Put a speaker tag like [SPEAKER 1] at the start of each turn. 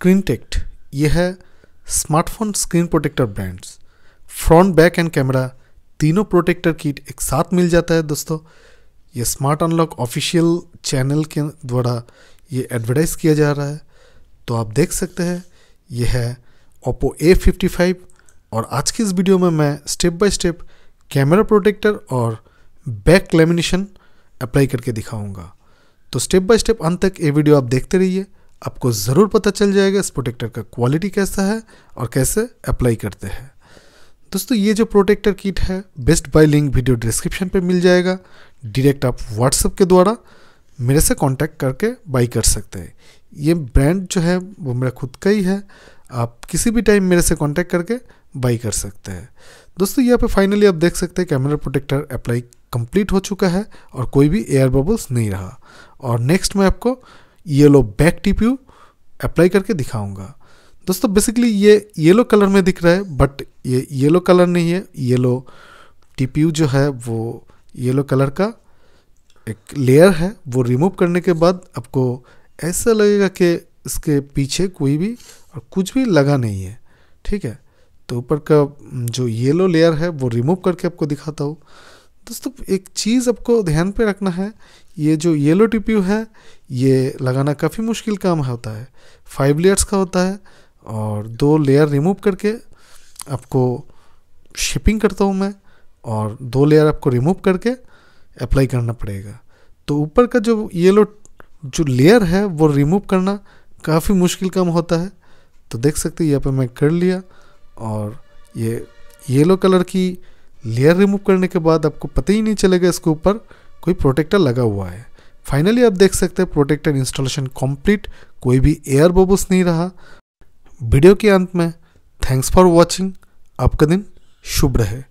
[SPEAKER 1] screen टेक्ट ये है smartphone screen protector brands front back and camera तीनों प्रोटेक्टर किट एक साथ मिल जाता है दोस्तों ये स्मार्ट अनलॉक ऑफिशियल चैनल के द्वारा ये एडवर्टाइज किया जा रहा है तो आप देख सकते हैं ये है ओप्पो ए फिफ्टी फाइव और आज की इस वीडियो में मैं step by step camera protector और बैक लेमिनेशन अप्लाई करके दिखाऊंगा तो स्टेप बाय स्टेप अंत तक ये वीडियो आप देखते रहिए आपको ज़रूर पता चल जाएगा इस प्रोटेक्टर का क्वालिटी कैसा है और कैसे अप्लाई करते हैं दोस्तों ये जो प्रोटेक्टर किट है best buy link video description पे मिल जाएगा डायरेक्ट आप व्हाट्सएप के द्वारा मेरे से कांटेक्ट करके बाई कर सकते हैं ये ब्रांड जो है वो मेरा खुद का ही है आप किसी भी टाइम मेरे से कांटेक्ट करके बाई कर सकते हैं दोस्तों यहाँ पे फाइनली आप देख सकते हैं कैमरा प्रोटेक्टर अप्लाई कंप्लीट हो चुका है और कोई भी एयर बबल्स नहीं रहा और नेक्स्ट मैं आपको येलो बैक टिप्यू अप्लाई करके दिखाऊंगा दोस्तों बेसिकली ये येलो कलर में दिख रहा है बट ये येलो कलर नहीं है येलो टिप्यू जो है वो येलो कलर का एक लेयर है वो रिमूव करने के बाद आपको ऐसा लगेगा कि इसके पीछे कोई भी और कुछ भी लगा नहीं है ठीक है तो ऊपर का जो येलो लेयर है वो रिमूव करके आपको दिखाता हूँ दोस्तों एक चीज़ आपको ध्यान पे रखना है ये जो येलो टिप्यू है ये लगाना काफ़ी मुश्किल काम होता है फाइव लेयर्स का होता है और दो लेयर रिमूव करके आपको शिपिंग करता हूँ मैं और दो लेयर आपको रिमूव करके अप्लाई करना पड़ेगा तो ऊपर का जो येलो जो लेयर है वो रिमूव करना काफ़ी मुश्किल काम होता है तो देख सकते हैं यहाँ पर मैं कर लिया और ये येलो कलर की लेयर रिमूव करने के बाद आपको पता ही नहीं चलेगा इसके ऊपर कोई प्रोटेक्टर लगा हुआ है फाइनली आप देख सकते हैं प्रोटेक्टर इंस्टॉलेशन कंप्लीट कोई भी एयर बबल्स नहीं रहा वीडियो के अंत में थैंक्स फॉर वॉचिंग आपका दिन शुभ रहे